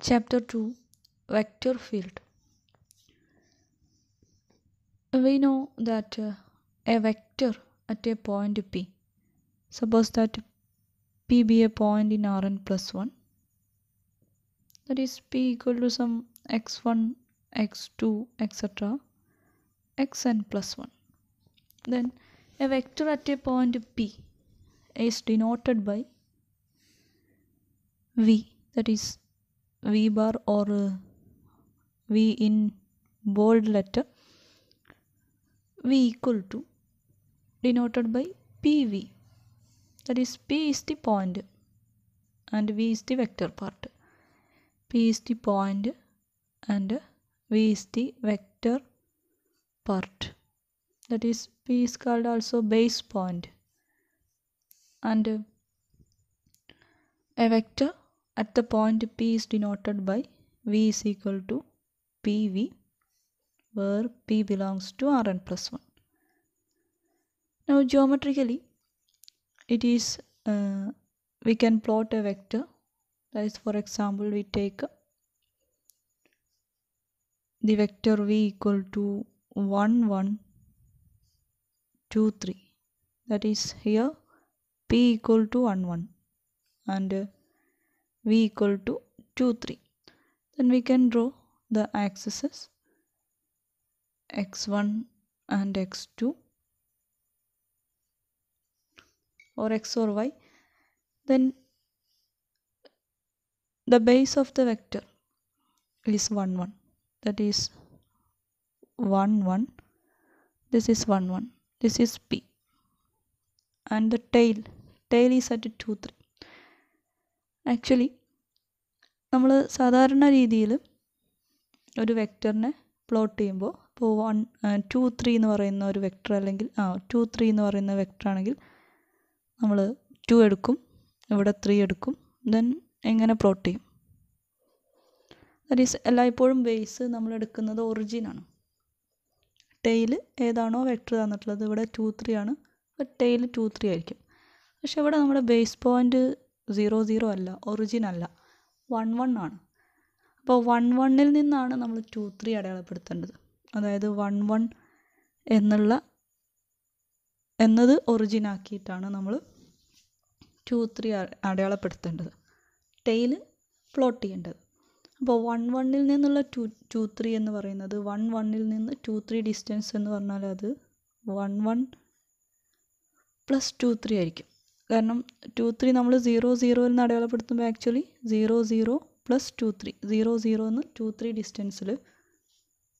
Chapter 2 Vector Field We know that uh, a vector at a point P, suppose that P be a point in Rn plus 1, that is P equal to some x1, x2, etc, xn plus 1. Then a vector at a point P is denoted by V, that is v bar or uh, v in bold letter v equal to denoted by pv that is p is the point and v is the vector part p is the point and v is the vector part that is p is called also base point and a vector at the point P is denoted by V is equal to PV where P belongs to Rn plus 1. Now geometrically it is uh, we can plot a vector that is for example we take the vector v equal to 1 1 2 3 that is here p equal to 1 1 and v equal to 2 3 then we can draw the axes x1 and x2 or x or y then the base of the vector is 1 1 that is 1 1 this is 1 1 this is p and the tail tail is at 2 3 actually നമ്മൾ സാധാരണ രീതിയിൽ ഒരു വെക്ടറിനെ plot ചെയ്യുമ്പോൾ ഇപ്പോൾ one two three എന്ന് പറയുന്ന ഒരു vector അല്ലെങ്കിൽ ആ ടു ത്രീ എന്ന് പറയുന്ന വെക്ടർ ആണെങ്കിൽ നമ്മൾ ടു എടുക്കും ഇവിടെ ത്രീ എടുക്കും ദെൻ എങ്ങനെ പ്ലോട്ട് ചെയ്യും ദറ്റ് ഈസ് എല്ലായ്പ്പോഴും ബേസ് നമ്മൾ എടുക്കുന്നത് ഒറിജിനാണ് ടെയിൽ ഏതാണോ വെക്ടർ തന്നിട്ടുള്ളത് ഇവിടെ ടു ത്രീ ആണ് ടെയിൽ ടു ത്രീ ആയിരിക്കും പക്ഷെ ഇവിടെ നമ്മുടെ ബേസ് പോയിൻറ്റ് സീറോ സീറോ അല്ല ഒറിജിനല്ല വൺ വൺ ആണ് അപ്പോൾ വൺ വണ്ണിൽ നിന്നാണ് നമ്മൾ ടു ത്രീ അടയാളപ്പെടുത്തേണ്ടത് അതായത് വൺ വൺ എന്നുള്ള എന്നത് ഒറിജിനാക്കിയിട്ടാണ് നമ്മൾ ടു ത്രീ അടയാളപ്പെടുത്തേണ്ടത് ടെയിൽ പ്ലോട്ട് ചെയ്യേണ്ടത് അപ്പോൾ വൺ വണ്ണിൽ നിന്നുള്ള ടു ടു ത്രീ എന്ന് പറയുന്നത് വൺ വണ്ണിൽ നിന്ന് ടു ത്രീ ഡിസ്റ്റൻസ് എന്ന് പറഞ്ഞാൽ അത് one one plus two three ആയിരിക്കും കാരണം ടു ത്രീ നമ്മൾ സീറോ സീറോയിൽ നിന്ന് അടയാളപ്പെടുത്തുമ്പോൾ actually zero zero plus two three zero zero എന്ന് ടു ത്രീ ഡിസ്റ്റൻസിൽ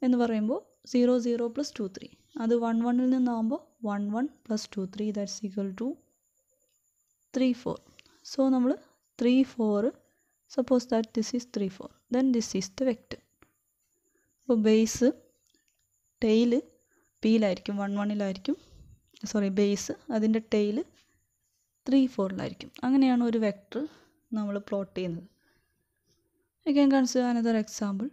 എന്ന് പറയുമ്പോൾ zero zero plus two three അത് വൺ വണ്ണിൽ നിന്നാകുമ്പോൾ one one plus two three that's equal to three four so നമ്മൾ three four suppose that this is three four then this is the vector അപ്പോൾ base tail പിയിലായിരിക്കും one വണ്ണിലായിരിക്കും sorry base അതിൻ്റെ tail three ഫോറിലായിരിക്കും അങ്ങനെയാണ് ഒരു vector നമ്മൾ plot ചെയ്യുന്നത് I can consider another example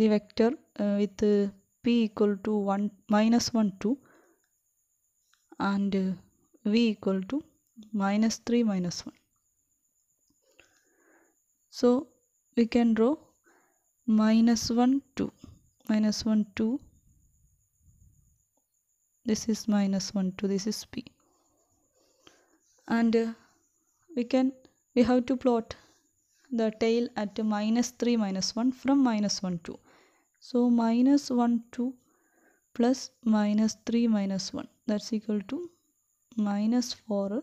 the vector with P equal to one minus one two and V equal to minus three minus one so we can draw minus one two minus one two this is minus one two this is P and we can we have to plot the tail at minus 3 minus 1 from minus 1 to so minus 1 2 plus minus 3 minus 1 that's equal to minus 4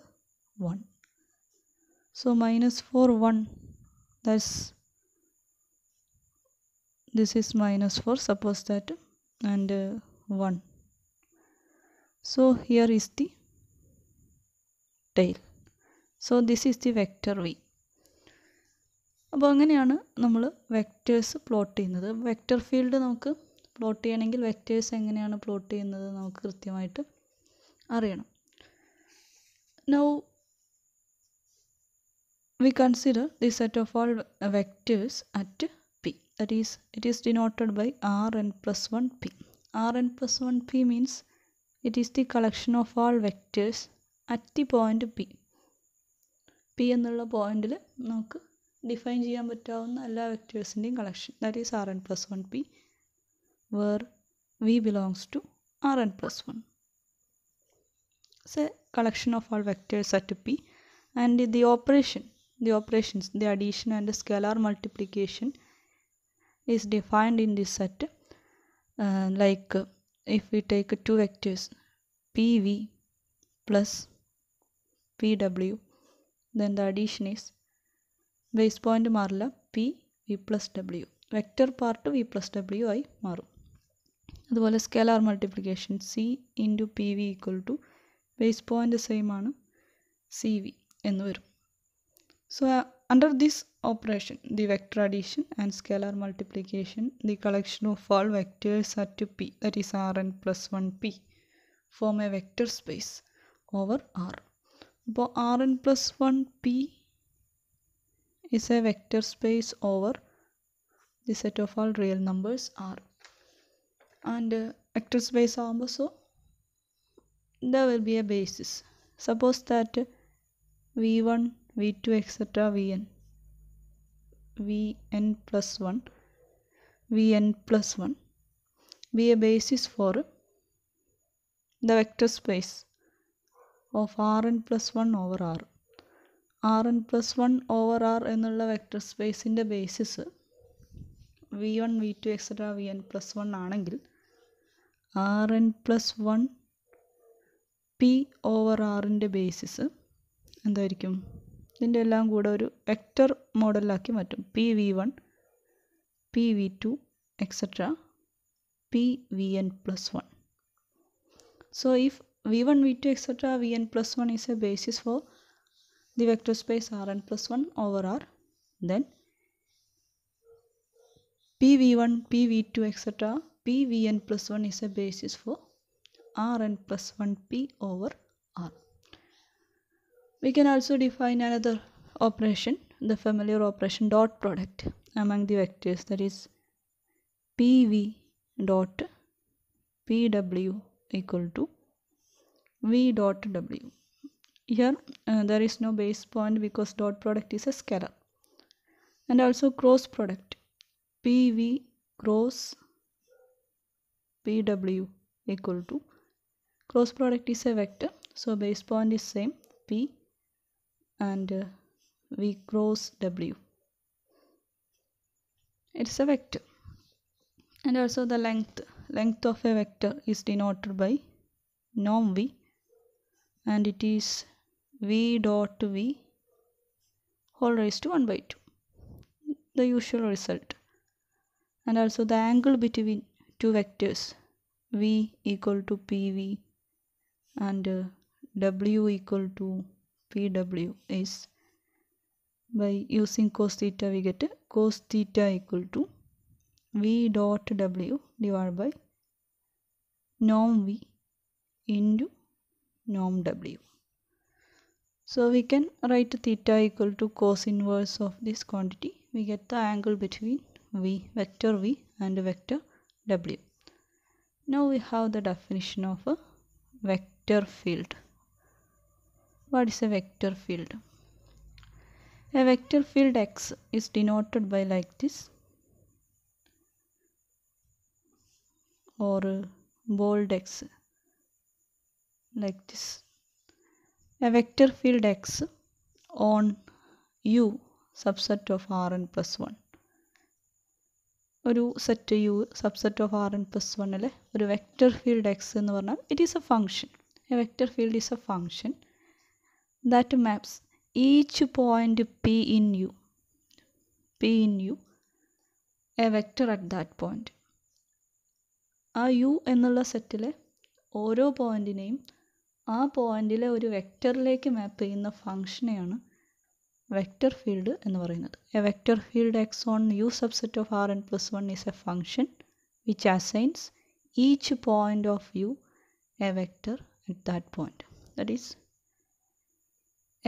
1 so minus 4 1 that's this is minus 4 suppose that and uh, 1 so here is the tail so this is the vector v അപ്പോൾ അങ്ങനെയാണ് നമ്മൾ vectors plot ചെയ്യുന്നത് vector field നമുക്ക് plot ചെയ്യണമെങ്കിൽ vectors എങ്ങനെയാണ് plot ചെയ്യുന്നത് നമുക്ക് കൃത്യമായിട്ട് അറിയണം now we consider the set of all vectors at p that is it is denoted by rn plus 1p rn plus 1p means it is the collection of all vectors at the point P. P and the point define GM between all vectors in the collection that is Rn plus 1P where V belongs to Rn plus 1. So, collection of all vectors at P and the operation, the operations, the addition and the scalar multiplication is defined in this set. Uh, like if we take two vectors PV plus P W then the addition is base point മാറില്ല P V plus W vector part V plus W ആയി മാറും അതുപോലെ scalar multiplication C into P V equal to base point same ആണ് C V എന്ന് വരും so under this operation the vector addition and scalar multiplication the collection of all vectors at p that is rn plus 1p form a vector space over r Rn plus 1 P is a vector space over the set of all real numbers r and uh, vector space also there will be a basis suppose that v1 v2 etc vn vn plus 1 vn plus 1 be a basis for the vector space of R N plus one over R R N plus one over R എന്നുള്ള vector സ്പേസിൻ്റെ basis V one V two etcetera V N plus one ആണെങ്കിൽ R N plus one P over ആറിൻ്റെ basis എന്തായിരിക്കും ഇതിൻ്റെ എല്ലാം കൂടെ ഒരു vector മോഡലാക്കി മാറ്റും P V one P V two etcetera P V N plus one so if v1, v2, etc. vn plus 1 is a basis for the vector space Rn plus 1 over R. Then PV1, PV2, etc. PVN plus 1 is a basis for Rn plus 1P over R. We can also define another operation, the familiar operation dot product among the vectors that is PV dot PW equal to v dot w here uh, there is no base point because dot product is a scalar and also cross product pv cross pw equal to cross product is a vector so base point is same p and uh, v cross w it's a vector and also the length length of a vector is denoted by norm v and it is v dot v whole raised to 1 by 2 the usual result and also the angle between two vectors v equal to pv and uh, w equal to pw is by using cos theta we get cos theta equal to v dot w divided by norm v into norm W. So we can write theta equal to cos inverse of this quantity. We get the angle between V, vector V and vector W. Now we have the definition of a vector field. What is a vector field? A vector field X is denoted by like this or bold X like this a vector field x on u subset of rn plus 1 ഒരു set U subset of R N plus വണ്ണിൽ ഒരു vector field X എന്ന് പറഞ്ഞാൽ it is a function a vector field is a function that maps each point P in U P in U a vector at that point ആ U എന്നുള്ള സെറ്റിലെ ഓരോ പോയിൻറ്റിനെയും ആ പോയിന്റിലെ ഒരു വെക്റ്ററിലേക്ക് മാപ്പ് ചെയ്യുന്ന ഫംഗ്ഷനെയാണ് വെക്റ്റർ ഫീൽഡ് എന്ന് പറയുന്നത് a vector field X on U subset of R N plus one is a function which assigns each point of view a vector at that point that is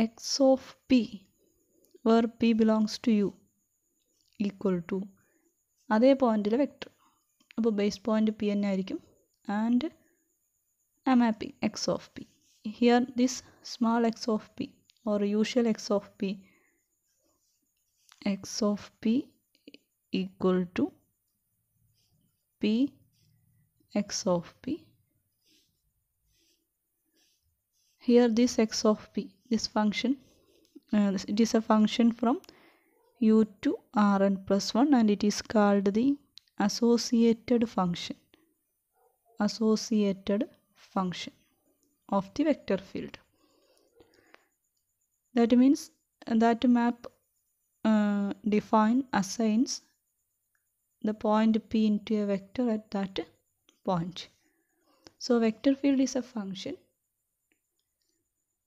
X of P where P belongs to U equal to അതേ പോയിൻറ്റിലെ vector അപ്പോൾ base point P തന്നെ ആയിരിക്കും and ആ mapping X of P here this small x of p or usual x of p x of p equal to p x of p here this x of p this function uh, it is a function from u to rn plus 1 and it is called the associated function associated function of the vector field. That means that map uh, define assigns the point P into a vector at that point. So vector field is a function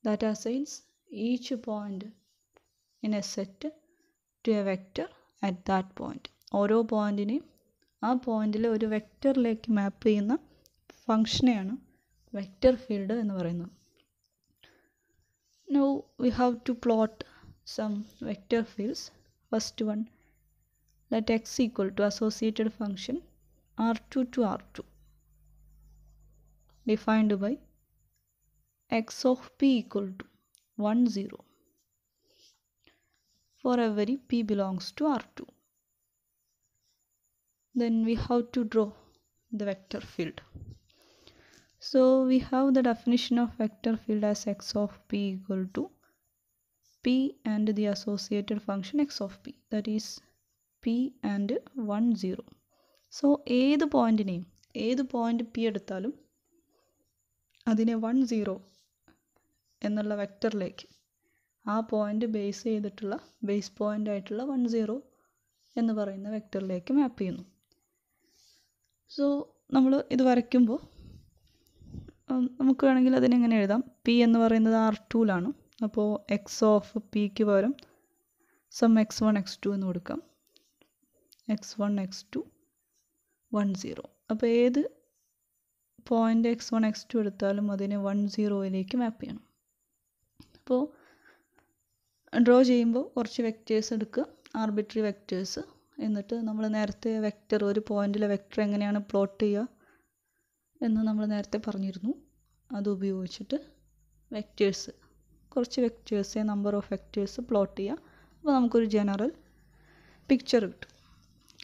that assigns each point in a set to a vector at that point. ഓരോ പോയിൻറ്റിനെയും a vector like map in a function vector field എന്ന് പറയുന്നു now we have to plot some vector fields first one let X equal to associated function R two to R two defined by X of P equal to one zero for every p belongs to R2. Then we have to draw the vector field. So we have the definition of vector field as x of p equal to p and the associated function x of p that is p and 1 0. So ഏത് പോയിൻറ്റിനെയും ഏത് point P എടുത്താലും അതിനെ one zero എന്നുള്ള വെക്ടറിലേക്ക് ആ point base ചെയ്തിട്ടുള്ള base point ആയിട്ടുള്ള one zero എന്ന് പറയുന്ന വെക്ടറിലേക്ക് മാപ്പ് ചെയ്യുന്നു സോ നമ്മൾ ഇത് വരയ്ക്കുമ്പോൾ നമുക്ക് വേണമെങ്കിൽ അതിനെങ്ങനെ എഴുതാം പി എന്ന് പറയുന്നത് ആർ ടൂലാണ് അപ്പോൾ എക്സ് ഓഫ് പിക്ക് പകരം some X one X two എന്ന് കൊടുക്കാം X one X two one zero അപ്പോൾ ഏത് point X one X two എടുത്താലും അതിനെ വൺ സീറോയിലേക്ക് മാപ്പ് ചെയ്യണം അപ്പോൾ ഡ്രോ ചെയ്യുമ്പോൾ കുറച്ച് വെക്റ്റേഴ്സ് എടുക്കുക ആർബിട്രി വെക്റ്റേഴ്സ് എന്നിട്ട് നമ്മൾ നേരത്തെ വെക്റ്റർ ഒരു പോയിൻറ്റിലെ വെക്റ്റർ എങ്ങനെയാണ് പ്ലോട്ട് ചെയ്യുക എന്ന് നമ്മൾ നേരത്തെ പറഞ്ഞിരുന്നു അത് ഉപയോഗിച്ചിട്ട് വെക്റ്റേഴ്സ് കുറച്ച് vectors number of vectors plot ചെയ്യുക അപ്പോൾ നമുക്കൊരു ജനറൽ പിക്ചർ കിട്ടും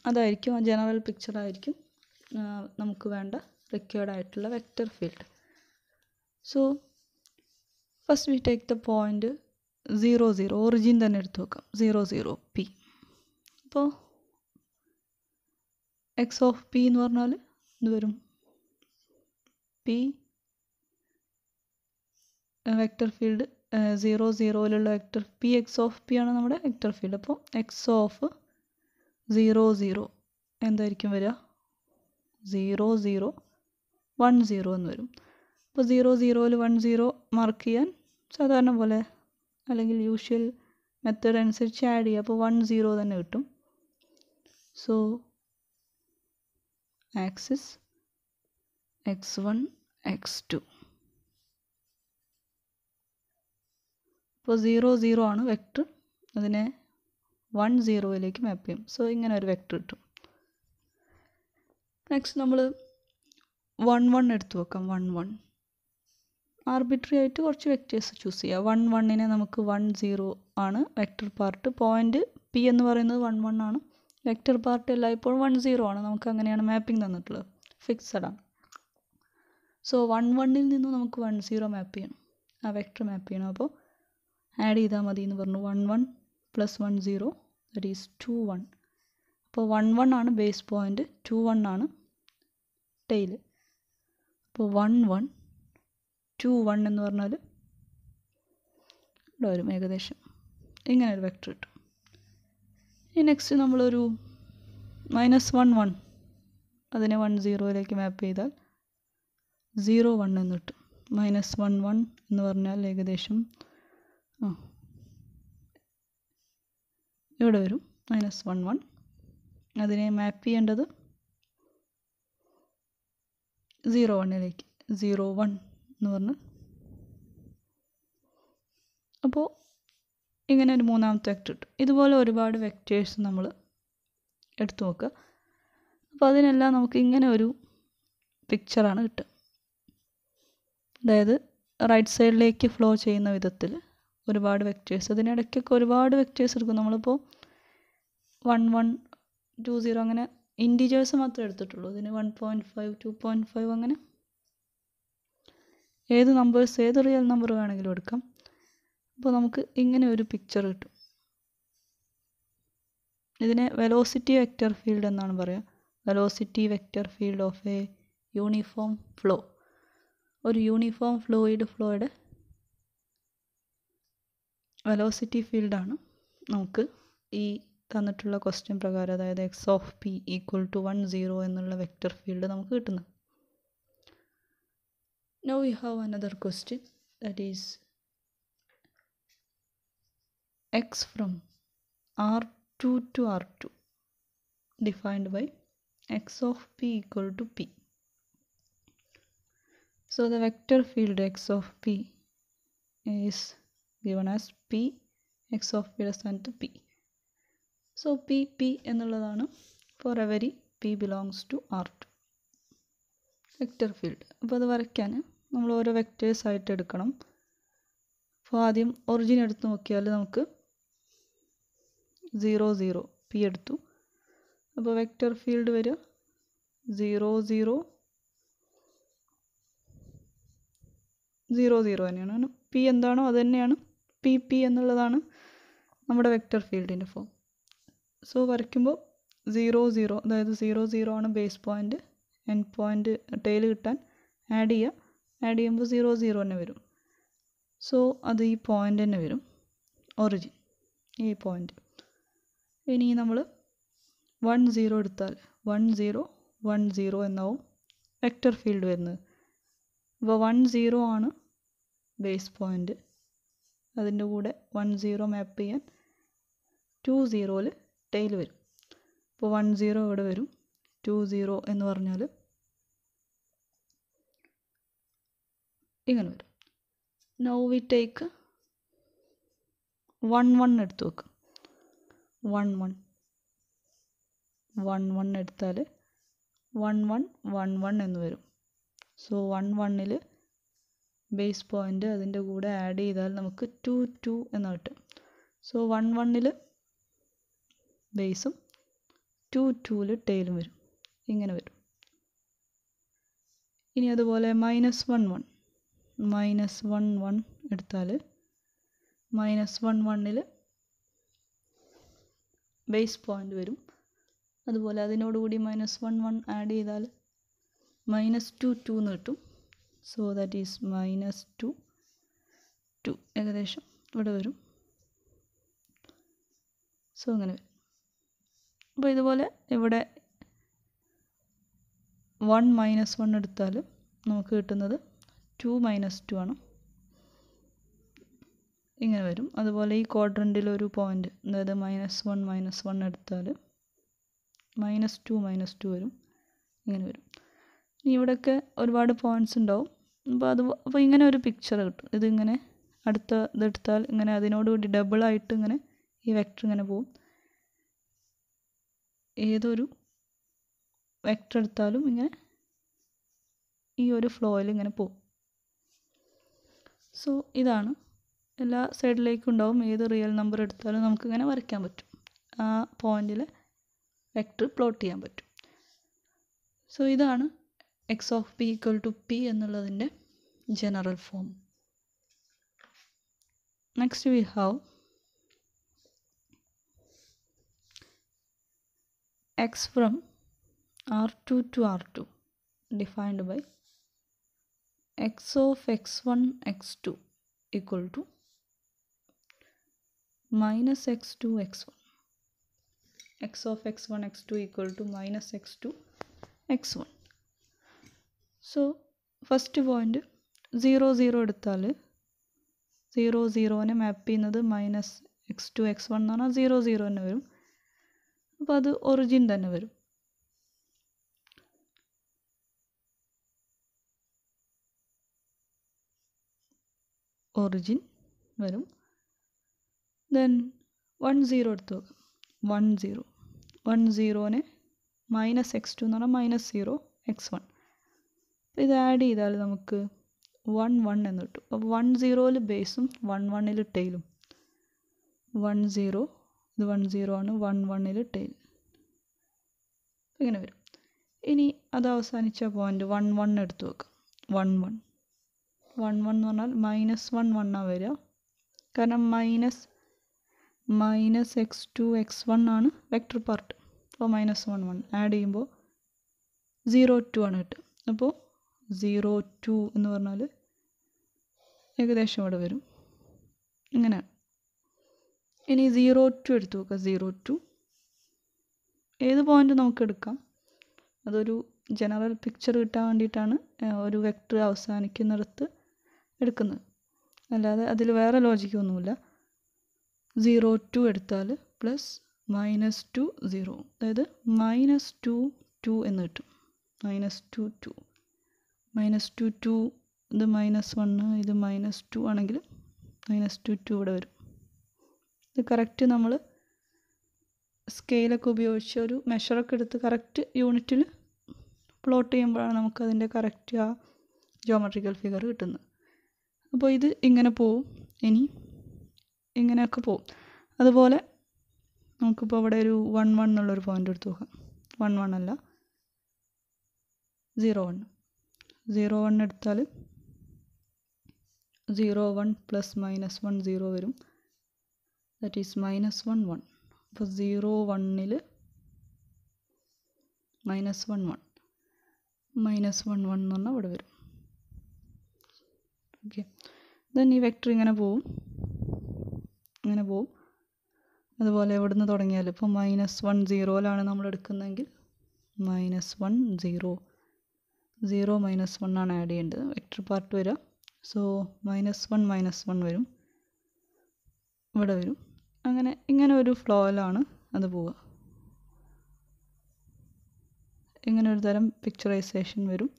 അതായിരിക്കും ആ ജനറൽ പിക്ചറായിരിക്കും നമുക്ക് വേണ്ട റിക്വേർഡ് ആയിട്ടുള്ള vector field so first we take the point zero zero origin തന്നെ എടുത്ത് നോക്കാം സീറോ സീറോ പി അപ്പോൾ എക്സ് ഓഫ് പി എന്ന് പറഞ്ഞാൽ എന്ത് വരും പി വെക്ടർ ഫീൽഡ് സീറോ സീറോയിലുള്ള vector P X of P ആണ് നമ്മുടെ വെക്ടർ ഫീൽഡ് അപ്പോൾ എക്സ് ഓഫ് സീറോ സീറോ എന്തായിരിക്കും വരിക സീറോ സീറോ വൺ സീറോ എന്ന് വരും അപ്പോൾ സീറോ സീറോയിൽ വൺ സീറോ മാർക്ക് ചെയ്യാൻ സാധാരണ പോലെ അല്ലെങ്കിൽ യൂഷ്വൽ മെത്തേഡ് അനുസരിച്ച് ആഡ് ചെയ്യുക അപ്പോൾ വൺ സീറോ തന്നെ കിട്ടും so axis X one X two ഇപ്പോൾ സീറോ സീറോ ആണ് വെക്ടർ അതിനെ വൺ സീറോയിലേക്ക് മാപ്പ് ചെയ്യും സോ ഇങ്ങനെ ഒരു വെക്ടർ കിട്ടും നെക്സ്റ്റ് നമ്മൾ വൺ വൺ എടുത്തു വെക്കാം വൺ വൺ ആർബിട്രി ആയിട്ട് കുറച്ച് വെക്ടേഴ്സ് ചൂസ് ചെയ്യുക വൺ വണ്ണിനെ നമുക്ക് വൺ സീറോ ആണ് വെക്ടർ പാർട്ട് പോയിൻ്റ് പി എന്ന് പറയുന്നത് വൺ വൺ ആണ് വെക്ടർ പാർട്ട് എല്ലായ്പ്പോഴും വൺ സീറോ ആണ് നമുക്ക് അങ്ങനെയാണ് മാപ്പിംഗ് തന്നിട്ടുള്ളത് ഫിക്സഡ് ആണ് സോ വൺ വണ്ണിൽ നിന്നും നമുക്ക് വൺ സീറോ മാപ്പ് ചെയ്യണം ആ വെക്ടർ മാപ്പ് ചെയ്യണം അപ്പോൾ ആഡ് ചെയ്താൽ മതി എന്ന് പറഞ്ഞു one one plus one zero that is two one അപ്പോൾ വൺ വൺ ആണ് ബേസ് പോയിൻ്റ് ടു വൺ ആണ് ടെയിൽ അപ്പോൾ വൺ വൺ ടു വൺ എന്ന് പറഞ്ഞാൽ ഇവിടെ വരും ഏകദേശം ഇങ്ങനെ ഒരു വെക്ടർ കിട്ടും ഇനി നെക്സ്റ്റ് നമ്മളൊരു മൈനസ് വൺ വൺ അതിനെ വൺ സീറോയിലേക്ക് മാപ്പ് ചെയ്താൽ സീറോ വൺ എന്ന് കിട്ടും മൈനസ് വൺ വൺ എന്ന് പറഞ്ഞാൽ ഏകദേശം ആ ഇവിടെ വരും മൈനസ് വൺ വൺ അതിനെ മാപ്പ് ചെയ്യേണ്ടത് സീറോ വണ്ണിലേക്ക് സീറോ വൺ എന്ന് പറഞ്ഞ് അപ്പോൾ ഇങ്ങനെ ഒരു മൂന്നാമത്തെ വെക്റ്റർ കിട്ടും ഇതുപോലെ ഒരുപാട് വെക്റ്റേഴ്സ് നമ്മൾ എടുത്തു നോക്കുക അപ്പോൾ അതിനെല്ലാം നമുക്ക് ഇങ്ങനെ ഒരു പിക്ചറാണ് കിട്ടുക അതായത് റൈറ്റ് സൈഡിലേക്ക് ഫ്ലോ ചെയ്യുന്ന വിധത്തിൽ ഒരുപാട് വെക്റ്റേഴ്സ് അതിനിടയ്ക്കൊക്കെ ഒരുപാട് വെക്റ്റേഴ്സ് എടുക്കും നമ്മളിപ്പോൾ വൺ വൺ ടു സീറോ അങ്ങനെ ഇൻറ്റീജേഴ്സ് മാത്രമേ എടുത്തിട്ടുള്ളൂ ഇതിന് one point five two point five അങ്ങനെ ഏത് നമ്പേഴ്സ് ഏത് റിയൽ നമ്പർ വേണമെങ്കിലും എടുക്കാം അപ്പോൾ നമുക്ക് ഇങ്ങനെ ഒരു പിക്ചർ കിട്ടും ഇതിനെ വെലോസിറ്റി വെക്റ്റർ ഫീൽഡ് എന്നാണ് പറയുക velocity vector field of a uniform flow ഒരു യൂണിഫോം ഫ്ലൂയിഡ് ഫ്ലോയുടെ വെലോസിറ്റി ഫീൽഡാണ് നമുക്ക് ഈ തന്നിട്ടുള്ള ക്വസ്റ്റ്യൻ പ്രകാരം അതായത് X of P equal to one zero എന്നുള്ള വെക്റ്റർ ഫീൽഡ് നമുക്ക് കിട്ടുന്നത് now we have another question that is X from R two to R two defined by X of P equal to P So the vector field x of p is given as p x of p stand to p. So p p എന്നുള്ളതാണ് for every p belongs to R2. Vector field അപ്പോൾ അത് വരയ്ക്കാൻ നമ്മൾ ഓരോ vectors ആയിട്ട് എടുക്കണം അപ്പോൾ ആദ്യം ഒറിജിൻ എടുത്ത് നോക്കിയാൽ നമുക്ക് സീറോ സീറോ പി എടുത്തു അപ്പോൾ വെക്റ്റർ ഫീൽഡ് വരിക സീറോ സീറോ സീറോ സീറോ തന്നെയാണ് കാരണം പി എന്താണോ അത് തന്നെയാണ് പി പി എന്നുള്ളതാണ് നമ്മുടെ വെക്ടർ ഫീൽഡിൻ്റെ ഫോം സോ വരയ്ക്കുമ്പോൾ സീറോ സീറോ അതായത് സീറോ സീറോ ആണ് base point and point tail കിട്ടാൻ ആഡ് ചെയ്യുക ആഡ് ചെയ്യുമ്പോൾ സീറോ സീറോ തന്നെ വരും സോ അത് ഈ പോയിൻ്റ് തന്നെ വരും ഒറിജിൻ ഈ പോയിൻ്റ് ഇനി നമ്മൾ വൺ സീറോ എടുത്താൽ വൺ സീറോ വൺ സീറോ എന്നാവും വെക്ടർ ഫീൽഡ് വരുന്നത് ഇപ്പോൾ വൺ സീറോ ആണ് ബേസ് പോയിൻ്റ് അതിൻ്റെ കൂടെ വൺ സീറോ മാപ്പ് ചെയ്യാൻ ടു സീറോയിൽ ടെയിൽ വരും അപ്പോൾ വൺ സീറോ ഇവിടെ വരും ടു സീറോ എന്ന് പറഞ്ഞാൽ ഇങ്ങനെ വരും now we take one one എടുത്ത് വെക്കും വൺ വൺ വൺ വൺ എടുത്താൽ വൺ വൺ വൺ വൺ എന്ന് വരും സോ വൺ വണ്ണിൽ ബേസ് പോയിൻ്റ് അതിൻ്റെ കൂടെ ആഡ് ചെയ്താൽ നമുക്ക് ടു ടു എന്ന് കിട്ടും സോ വൺ വണ്ണിൽ ബേസും ടു ടുവിൽ ടെയിലും വരും ഇങ്ങനെ വരും ഇനി അതുപോലെ minus one one minus one one എടുത്താൽ മൈനസ് വൺ വണ്ണിൽ ബേസ് പോയിൻ്റ് വരും അതുപോലെ അതിനോടുകൂടി മൈനസ് വൺ വൺ ആഡ് ചെയ്താൽ മൈനസ് ടു ടു എന്ന് കിട്ടും so that is minus two two ഏകദേശം ഇവിടെ വരും സോ അങ്ങനെ വരും അപ്പോൾ ഇതുപോലെ ഇവിടെ വൺ മൈനസ് വൺ എടുത്താൽ നമുക്ക് കിട്ടുന്നത് ടു മൈനസ് ടു ആണ് ഇങ്ങനെ വരും അതുപോലെ ഈ ക്വാഡ്രൻറ്റിൽ ഒരു പോയിൻ്റ് അതായത് മൈനസ് വൺ മൈനസ് വൺ എടുത്താൽ മൈനസ് ടു മൈനസ് ടു വരും ഇങ്ങനെ വരും ഇവിടെയൊക്കെ ഒരുപാട് പോയിൻറ്റ്സ് ഉണ്ടാവും അപ്പോൾ അത് അപ്പോൾ ഇങ്ങനെ ഒരു പിക്ചർ കിട്ടും ഇതിങ്ങനെ അടുത്ത ഇതെടുത്താൽ ഇങ്ങനെ അതിനോടുകൂടി ഡബിളായിട്ട് ഇങ്ങനെ ഈ വെക്റ്റർ ഇങ്ങനെ പോവും ഏതൊരു വെക്റ്റർ എടുത്താലും ഇങ്ങനെ ഈ ഒരു ഫ്ലോയിൽ ഇങ്ങനെ പോകും സോ ഇതാണ് എല്ലാ സൈഡിലേക്കും ഉണ്ടാവും ഏത് റിയൽ നമ്പർ എടുത്താലും നമുക്കിങ്ങനെ വരയ്ക്കാൻ പറ്റും ആ പോയിൻറ്റിൽ വെക്റ്റർ പ്ലോട്ട് ചെയ്യാൻ പറ്റും സോ ഇതാണ് X of p equal to P എന്നുള്ളതിൻ്റെ general form next we have X from R two to R two defined by X of X one X two equal to of x2 x1 x of x1 x2 equal to to x2 x1 so first point zero zero എടുത്താൽ zero സീറോനെ map ചെയ്യുന്നത് minus X two X one എന്ന് പറഞ്ഞാൽ zero zero തന്നെ വരും അപ്പോൾ അത് origin തന്നെ വരും ഒറിജിൻ വരും ദെൻ വൺ സീറോ എടുത്ത് നോക്കാം വൺ സീറോ വൺ സീറോനെ മൈനസ് എക്സ് ടു എന്ന് പറഞ്ഞാൽ മൈനസ് സീറോ എക്സ് വൺ ഇത് ആഡ് ചെയ്താൽ നമുക്ക് വൺ വൺ എന്ന് കിട്ടും അപ്പോൾ വൺ സീറോയിൽ ബേസും വൺ വണ്ണിൽ ടെയിലും വൺ സീറോ ഇത് വൺ സീറോ ആണ് വൺ വണ്ണിൽ ടെയിൽ ഇങ്ങനെ വരും ഇനി അത് അവസാനിച്ച പോയിൻ്റ് വൺ വൺ എടുത്തു വെക്കാം വൺ വൺ വൺ വൺ എന്ന് പറഞ്ഞാൽ മൈനസ് വൺ വണ്ണാണ് വരിക കാരണം minus minus X two X one ആണ് വെക്ടർ പാർട്ട് അപ്പോൾ മൈനസ് വൺ വൺ ആഡ് ചെയ്യുമ്പോൾ സീറോ ടു ആണ് കിട്ടുക അപ്പോൾ സീറോ ടു എന്ന് പറഞ്ഞാൽ ഏകദേശം അവിടെ വരും ഇങ്ങനെയാണ് ഇനി സീറോ ടു എടുത്തു നോക്കുക സീറോ ടു ഏത് പോയിൻ്റ് നമുക്ക് എടുക്കാം അതൊരു ജനറൽ പിക്ചർ കിട്ടാൻ വേണ്ടിയിട്ടാണ് ഒരു വെക്ടർ അവസാനിക്കുന്നിടത്ത് എടുക്കുന്നത് അല്ലാതെ അതിൽ വേറെ ലോജിക്കൊന്നുമില്ല സീറോ ടു എടുത്താൽ പ്ലസ് മൈനസ് ടു സീറോ അതായത് മൈനസ് ടു ടു എന്ന് കിട്ടും minus two two minus two two ഇത് മൈനസ് വണ്ണ് ഇത് മൈനസ് ടു ആണെങ്കിൽ മൈനസ് ടു ടു ഇവിടെ വരും ഇത് കറക്റ്റ് നമ്മൾ സ്കെയിലൊക്കെ ഉപയോഗിച്ച് ഒരു മെഷറൊക്കെ എടുത്ത് കറക്റ്റ് യൂണിറ്റിൽ പ്ലോട്ട് ചെയ്യുമ്പോഴാണ് നമുക്കതിൻ്റെ കറക്റ്റ് ആ ജോമെട്രിക്കൽ ഫിഗർ കിട്ടുന്നത് അപ്പോൾ ഇത് ഇങ്ങനെ പോവും ഇനി ഇങ്ങനെയൊക്കെ പോവും അതുപോലെ നമുക്കിപ്പോൾ അവിടെ ഒരു വൺ വൺ എന്നുള്ളൊരു പോയിൻ്റ് എടുത്ത് നോക്കാം വൺ വൺ അല്ല സീറോ വൺ സീറോ വൺ എടുത്താൽ zero one plus minus one zero വരും that is minus one one അപ്പോൾ സീറോ വണ്ണിൽ minus one one minus one one എന്ന് പറഞ്ഞാൽ അവിടെ വരും ഓക്കെ ദൻ ഈ വെക്ടർ ഇങ്ങനെ പോവും ഇങ്ങനെ പോവും അതുപോലെ എവിടെ നിന്ന് തുടങ്ങിയാൽ ഇപ്പോൾ മൈനസ് വൺ സീറോയിലാണ് നമ്മൾ എടുക്കുന്നതെങ്കിൽ minus one zero zero minus one ആണ് ആഡ് ചെയ്യേണ്ടത് വെക്റ്റർ പാർട്ട് വരാം so minus one minus one വരും ഇവിടെ വരും അങ്ങനെ ഇങ്ങനെ ഒരു ഫ്ലോയിലാണ് അത് പോവുക ഇങ്ങനെ ഒരു തരം പിക്ചറൈസേഷൻ വരും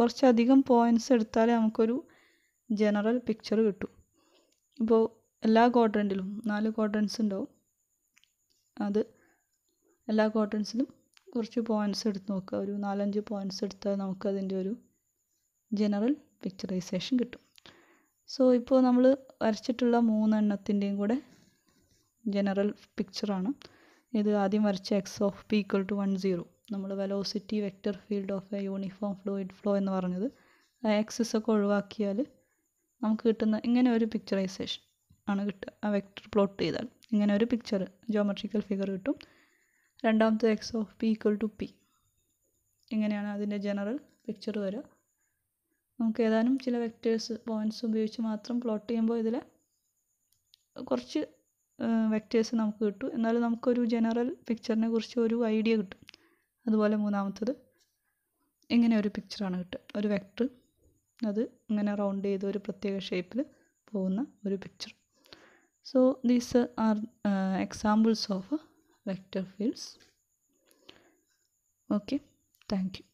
കുറച്ചധികം പോയിന്റ്സ് എടുത്താലേ നമുക്കൊരു ജനറൽ പിക്ചർ കിട്ടും ഇപ്പോൾ എല്ലാ ക്വാഡ്രൻറ്റിലും നാല് ക്വാഡ്രൻസ് ഉണ്ടാവും അത് എല്ലാ കോട്ടൺസിലും കുറച്ച് പോയിൻറ്റ്സ് എടുത്ത് നോക്കുക ഒരു നാലഞ്ച് പോയിൻറ്റ്സ് എടുത്താൽ നമുക്കതിൻ്റെ ഒരു ജനറൽ പിക്ചറൈസേഷൻ കിട്ടും സോ ഇപ്പോൾ നമ്മൾ വരച്ചിട്ടുള്ള മൂന്നെണ്ണത്തിൻ്റെയും കൂടെ ജനറൽ പിക്ചറാണ് ഇത് ആദ്യം വരച്ച X of P equal to one zero നമ്മൾ velocity vector field of a uniform fluid flow എന്ന് പറഞ്ഞത് ആ എക്സസ് ഒക്കെ ഒഴിവാക്കിയാൽ നമുക്ക് കിട്ടുന്ന ഇങ്ങനെ ഒരു പിക്ചറൈസേഷൻ ആണ് കിട്ടുക ആ വെക്റ്റർ പ്ലോട്ട് ചെയ്താൽ ഇങ്ങനെ ഒരു പിക്ചർ ജോമെട്രിക്കൽ ഫിഗർ കിട്ടും രണ്ടാമത്തെ x of P equal to p ഇങ്ങനെയാണ് അതിൻ്റെ ജനറൽ പിക്ചർ വരിക നമുക്ക് ഏതാനും ചില വെക്റ്റേഴ്സ് പോയിൻറ്റ്സ് ഉപയോഗിച്ച് മാത്രം പ്ലോട്ട് ചെയ്യുമ്പോൾ ഇതിൽ കുറച്ച് വെക്റ്റേഴ്സ് നമുക്ക് കിട്ടും എന്നാലും നമുക്കൊരു ജനറൽ പിക്ചറിനെ കുറിച്ച് ഒരു ഐഡിയ കിട്ടും അതുപോലെ മൂന്നാമത്തത് ഇങ്ങനെ ഒരു പിക്ചറാണ് കിട്ടുക ഒരു വെക്റ്റർ അത് ഇങ്ങനെ റൗണ്ട് ചെയ്ത് ഒരു പ്രത്യേക ഷേപ്പിൽ പോകുന്ന ഒരു picture so these are examples of vector fields okay thank you